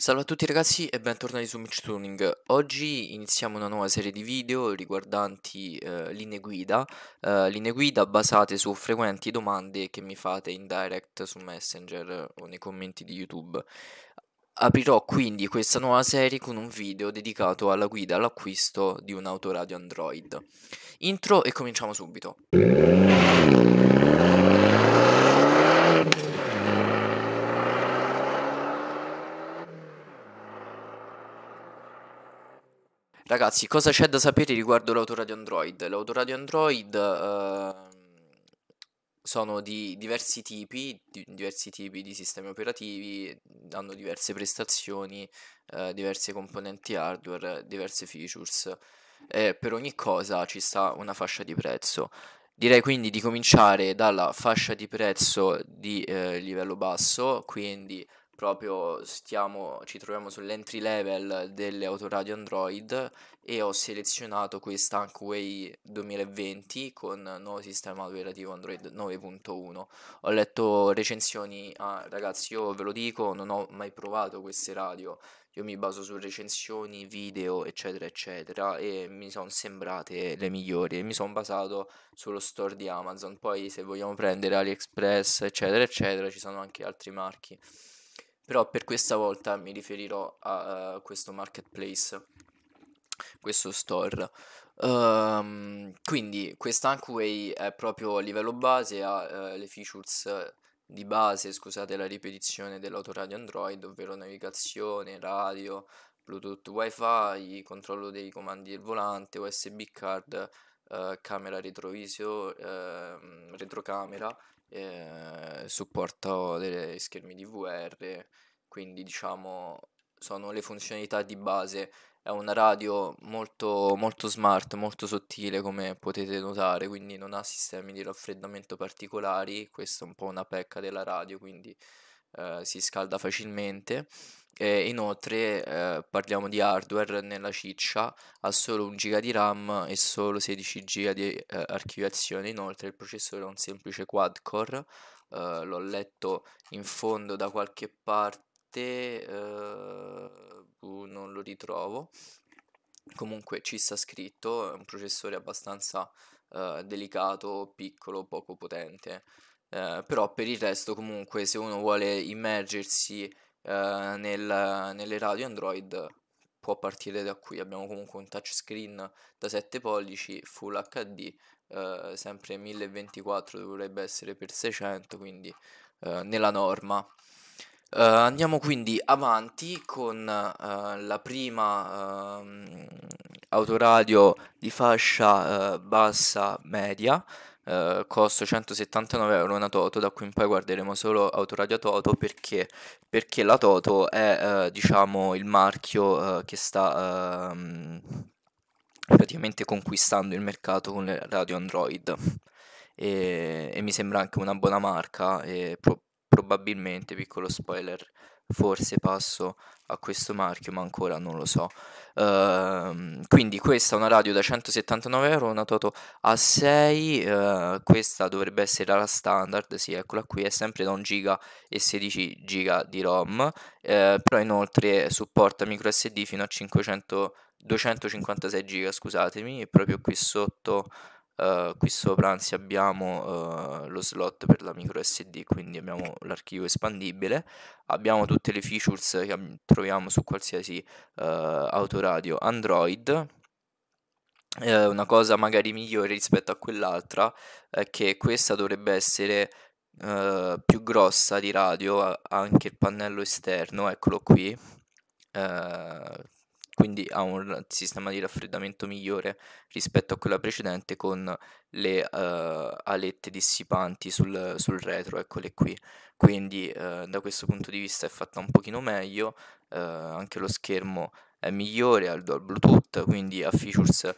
Salve a tutti ragazzi e bentornati su Mitch Tuning. Oggi iniziamo una nuova serie di video riguardanti eh, linee guida, eh, linee guida basate su frequenti domande che mi fate in direct su Messenger o nei commenti di YouTube. Aprirò quindi questa nuova serie con un video dedicato alla guida all'acquisto di un autoradio Android. Intro e cominciamo subito. Ragazzi, cosa c'è da sapere riguardo l'autoradio Android? L'autoradio Android eh, sono di diversi tipi, di diversi tipi di sistemi operativi, hanno diverse prestazioni, eh, diverse componenti hardware, diverse features. Eh, per ogni cosa ci sta una fascia di prezzo. Direi quindi di cominciare dalla fascia di prezzo di eh, livello basso, quindi proprio stiamo, ci troviamo sull'entry level delle autoradio Android e ho selezionato questa Ankway 2020 con nuovo sistema operativo Android 9.1. Ho letto recensioni, ah, ragazzi io ve lo dico, non ho mai provato queste radio, io mi baso su recensioni, video eccetera eccetera e mi sono sembrate le migliori e mi sono basato sullo store di Amazon, poi se vogliamo prendere AliExpress eccetera eccetera ci sono anche altri marchi però per questa volta mi riferirò a uh, questo marketplace, questo store. Um, quindi questa Ankway è proprio a livello base, ha uh, le features di base, scusate la ripetizione dell'autoradio Android, ovvero navigazione, radio, Bluetooth, WiFi, controllo dei comandi del volante, USB card, eh, camera retroviso, eh, retrocamera, eh, supporto degli schermi DVR, quindi diciamo sono le funzionalità di base. È una radio molto, molto smart, molto sottile come potete notare, quindi non ha sistemi di raffreddamento particolari, questa è un po' una pecca della radio, quindi eh, si scalda facilmente. E inoltre eh, parliamo di hardware nella ciccia, ha solo 1 giga di RAM e solo 16 giga di eh, archiviazione, inoltre il processore è un semplice quad-core, eh, l'ho letto in fondo da qualche parte, eh, uh, non lo ritrovo, comunque ci sta scritto, è un processore abbastanza eh, delicato, piccolo, poco potente eh, però per il resto comunque se uno vuole immergersi eh, nel, nelle radio Android può partire da qui, abbiamo comunque un touchscreen da 7 pollici Full HD, eh, sempre 1024 dovrebbe essere per 600, quindi eh, nella norma. Uh, andiamo quindi avanti con uh, la prima uh, autoradio di fascia bassa media Uh, costo 179 euro una Toto, da qui in poi guarderemo solo Autoradio Toto perché, perché la Toto è uh, diciamo il marchio uh, che sta ehm, praticamente conquistando il mercato con le radio Android e, e mi sembra anche una buona marca e pro- probabilmente, piccolo spoiler, forse passo a questo marchio, ma ancora non lo so. Ehm, quindi questa è una radio da 179 euro, una Toto a 6, eh, questa dovrebbe essere la standard, sì eccola qui, è sempre da 1 giga e 16 giga di ROM, eh, però inoltre supporta micro SD fino a 500, 256 giga, scusatemi, proprio qui sotto eh, qui sopra anzi abbiamo uh, lo slot per la micro SD, quindi abbiamo l'archivio espandibile, abbiamo tutte le features che troviamo su qualsiasi uh, autoradio Android. Eh, una cosa magari migliore rispetto a quell'altra è che questa dovrebbe essere più grossa di radio, anche il pannello esterno, eccolo qui quindi ha un sistema di raffreddamento migliore rispetto a quella precedente con le uh, alette dissipanti sul, sul, retro, eccole qui. Quindi uh, da questo punto di vista è fatta un pochino meglio, uh, anche lo schermo è migliore al dual Bluetooth, quindi ha features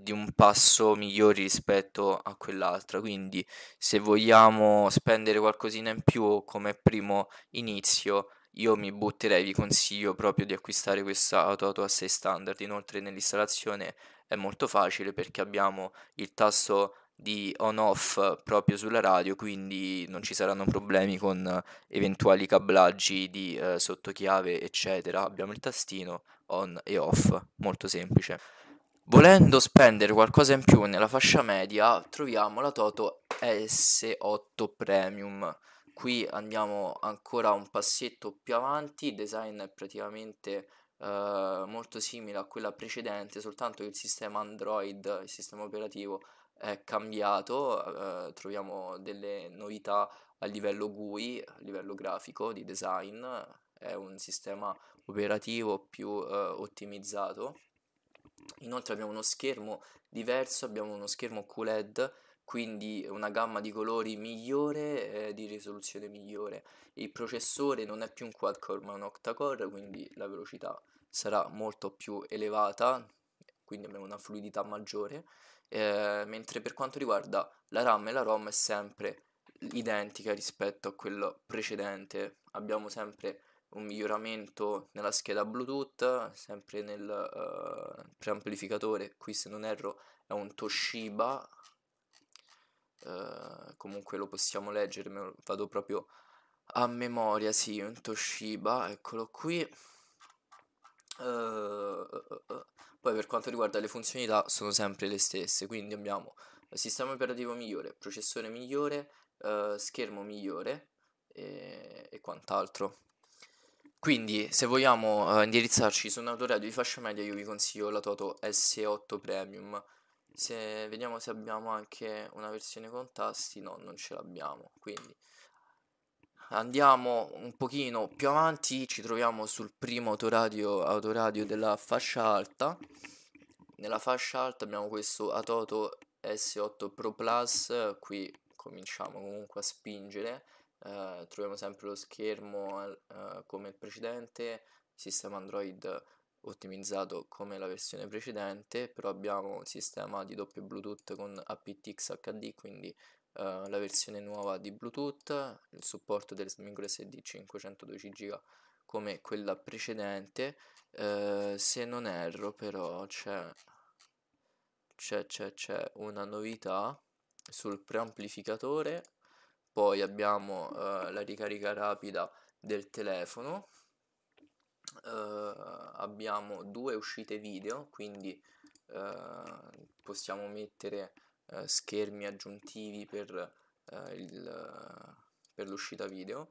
di un passo migliori rispetto a quell'altra. Quindi, se vogliamo spendere qualcosina in più come primo inizio, io mi butterei, vi consiglio proprio di acquistare questa Toto A6 standard, inoltre nell'installazione è molto facile perché abbiamo il tasto di on off proprio sulla radio quindi non ci saranno problemi con eventuali cablaggi di eh, sottochiave eccetera abbiamo il tastino on e off molto semplice volendo spendere qualcosa in più nella fascia media troviamo la Toto S8 Premium qui andiamo ancora un passetto più avanti, il design è praticamente eh, molto simile a quella precedente, soltanto che il sistema Android, il sistema operativo, è cambiato, eh, troviamo delle novità a livello GUI, a livello grafico, di design, è un sistema operativo più eh, ottimizzato. Inoltre abbiamo uno schermo diverso, abbiamo uno schermo QLED quindi una gamma di colori migliore e di risoluzione migliore. Il processore non è più un quad-core ma un octa-core, quindi la velocità sarà molto più elevata, quindi abbiamo una fluidità maggiore, eh, mentre per quanto riguarda la RAM e la ROM è sempre identica rispetto a quello precedente, abbiamo sempre un miglioramento nella scheda Bluetooth, sempre nel uh, preamplificatore, qui se non erro è un Toshiba eh, comunque lo possiamo leggere, lo vado proprio a memoria, sì, un Toshiba, eccolo qui. Uh, poi per quanto riguarda le funzionalità sono sempre le stesse, quindi abbiamo sistema operativo migliore, processore migliore, uh, schermo migliore e, e quant'altro. Quindi, se vogliamo uh, indirizzarci su un autoradio di fascia media, io vi consiglio la Toto S8 Premium se vediamo se abbiamo anche una versione con tasti, no, non ce l'abbiamo, quindi andiamo un pochino più avanti, ci troviamo sul primo autoradio, autoradio della fascia alta. Nella fascia alta abbiamo questo Atoto S8 Pro Plus, qui cominciamo comunque a spingere, eh, troviamo sempre lo schermo eh, come il precedente, sistema Android ottimizzato come la versione precedente, però abbiamo un sistema di doppio Bluetooth con aptX HD, quindi eh, la versione nuova di Bluetooth, il supporto del microSD 512 GB come quella precedente, eh, se non erro però c'è, c'è, c'è, c'è una novità sul preamplificatore, poi abbiamo eh, la ricarica rapida del telefono eh, abbiamo due uscite video, quindi eh, possiamo mettere eh, schermi aggiuntivi per, il, per l'uscita video.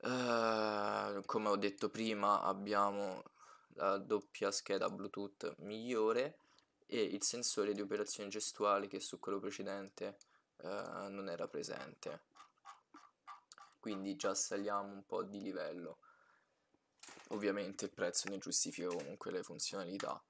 Uh, come ho detto prima abbiamo la doppia scheda Bluetooth migliore e il sensore di operazioni gestuali che su quello precedente uh, non era presente. Quindi già saliamo un po' di livello ovviamente il prezzo ne giustifica comunque le funzionalità.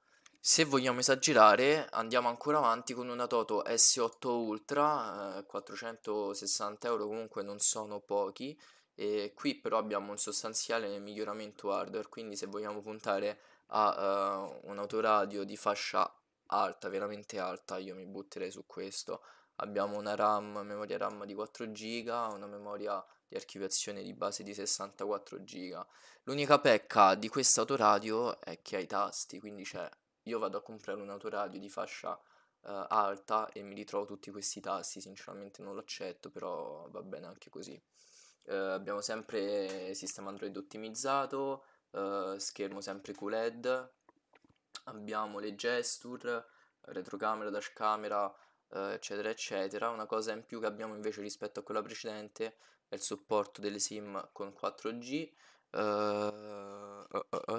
Se vogliamo esagerare, andiamo ancora avanti con una Toto S8 Ultra, eh, 460 euro comunque non sono pochi, e qui però abbiamo un sostanziale miglioramento hardware, quindi se vogliamo puntare a uh, eh, un autoradio di fascia alta, veramente alta, io mi butterei su questo. Abbiamo una RAM, memoria RAM di 4 GB, una memoria di archiviazione di base di 64 giga. L'unica pecca di questa autoradio è che ha i tasti, quindi cioè, io vado a comprare un autoradio di fascia eh, alta e mi ritrovo tutti questi tasti, sinceramente non l'accetto, però va bene anche così. Eh, abbiamo sempre sistema Android ottimizzato, eh, schermo sempre QLED, abbiamo le gesture, retrocamera, dash camera, eh, eccetera, eccetera. Una cosa in più che abbiamo invece rispetto a quella precedente è il supporto delle SIM con 4G, eh,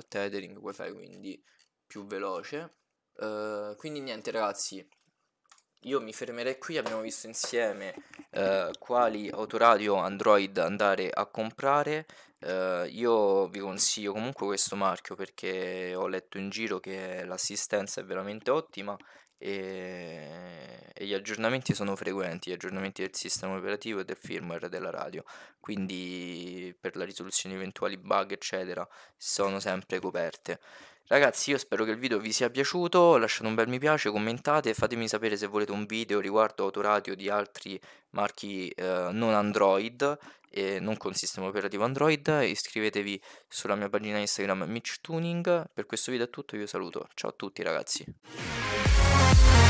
tethering, wifi quindi più veloce. Eh, quindi niente ragazzi, io mi fermerei qui, abbiamo visto insieme eh, quali autoradio Android andare a comprare. Eh, io vi consiglio comunque questo marchio perché ho letto in giro che l'assistenza è veramente ottima e, e, gli aggiornamenti sono frequenti, gli aggiornamenti del sistema operativo e del firmware della radio, quindi per la risoluzione di eventuali bug eccetera sono sempre coperte. Ragazzi io spero che il video vi sia piaciuto, lasciate un bel mi piace, commentate e fatemi sapere se volete un video riguardo autoradio di altri marchi eh, non Android e non con sistema operativo Android iscrivetevi sulla mia pagina Instagram MitchTuning, per questo video è tutto, io saluto, ciao a tutti ragazzi